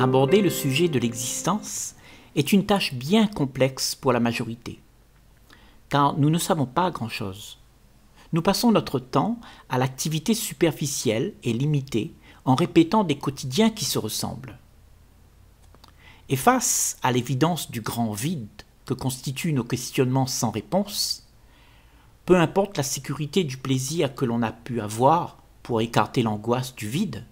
Aborder le sujet de l'existence est une tâche bien complexe pour la majorité, car nous ne savons pas grand-chose. Nous passons notre temps à l'activité superficielle et limitée en répétant des quotidiens qui se ressemblent. Et face à l'évidence du grand vide que constituent nos questionnements sans réponse, peu importe la sécurité du plaisir que l'on a pu avoir pour écarter l'angoisse du vide,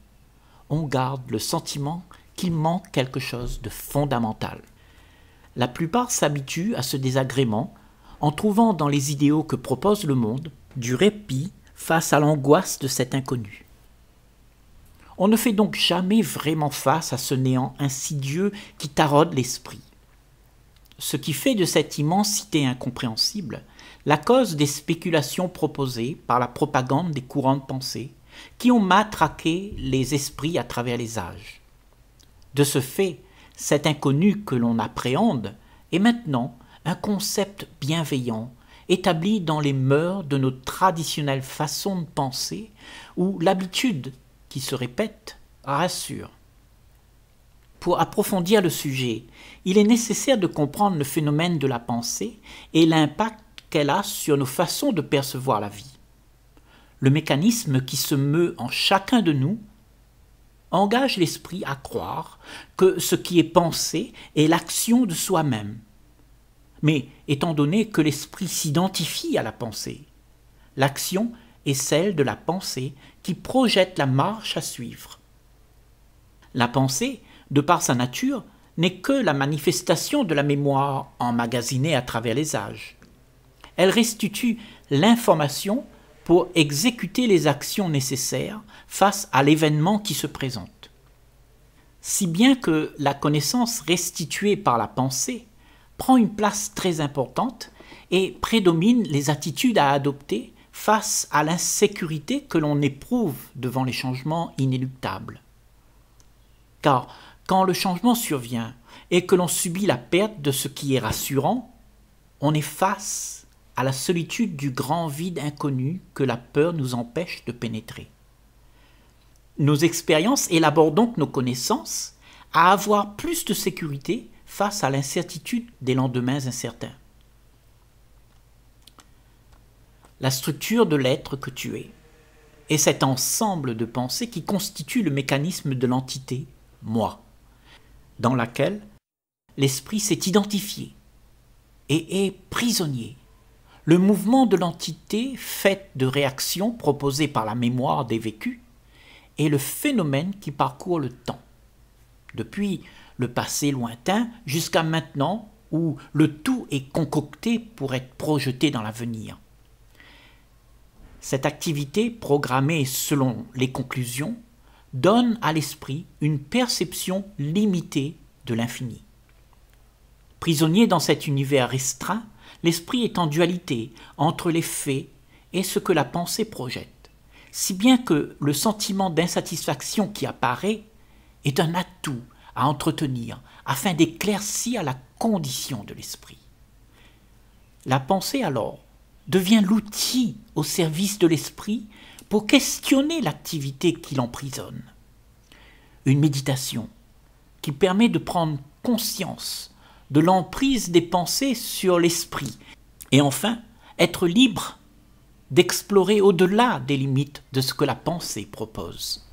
on garde le sentiment qu'il manque quelque chose de fondamental. La plupart s'habituent à ce désagrément en trouvant dans les idéaux que propose le monde du répit face à l'angoisse de cet inconnu. On ne fait donc jamais vraiment face à ce néant insidieux qui taraude l'esprit. Ce qui fait de cette immensité incompréhensible la cause des spéculations proposées par la propagande des courants de pensée qui ont matraqué les esprits à travers les âges. De ce fait, cet inconnu que l'on appréhende est maintenant un concept bienveillant, établi dans les mœurs de nos traditionnelles façons de penser, où l'habitude qui se répète rassure. Pour approfondir le sujet, il est nécessaire de comprendre le phénomène de la pensée et l'impact qu'elle a sur nos façons de percevoir la vie. Le mécanisme qui se meut en chacun de nous engage l'esprit à croire que ce qui est pensé est l'action de soi-même. Mais étant donné que l'esprit s'identifie à la pensée, l'action est celle de la pensée qui projette la marche à suivre. La pensée, de par sa nature, n'est que la manifestation de la mémoire emmagasinée à travers les âges. Elle restitue l'information pour exécuter les actions nécessaires face à l'événement qui se présente. Si bien que la connaissance restituée par la pensée prend une place très importante et prédomine les attitudes à adopter face à l'insécurité que l'on éprouve devant les changements inéluctables. Car quand le changement survient et que l'on subit la perte de ce qui est rassurant, on est face à la solitude du grand vide inconnu que la peur nous empêche de pénétrer. Nos expériences élaborent donc nos connaissances à avoir plus de sécurité face à l'incertitude des lendemains incertains. La structure de l'être que tu es est cet ensemble de pensées qui constitue le mécanisme de l'entité moi, dans laquelle l'esprit s'est identifié et est prisonnier le mouvement de l'entité faite de réactions proposées par la mémoire des vécus est le phénomène qui parcourt le temps, depuis le passé lointain jusqu'à maintenant où le tout est concocté pour être projeté dans l'avenir. Cette activité, programmée selon les conclusions, donne à l'esprit une perception limitée de l'infini. Prisonnier dans cet univers restreint, l'esprit est en dualité entre les faits et ce que la pensée projette, si bien que le sentiment d'insatisfaction qui apparaît est un atout à entretenir afin d'éclaircir la condition de l'esprit. La pensée alors devient l'outil au service de l'esprit pour questionner l'activité qui l'emprisonne. Une méditation qui permet de prendre conscience de l'emprise des pensées sur l'esprit. Et enfin, être libre d'explorer au-delà des limites de ce que la pensée propose.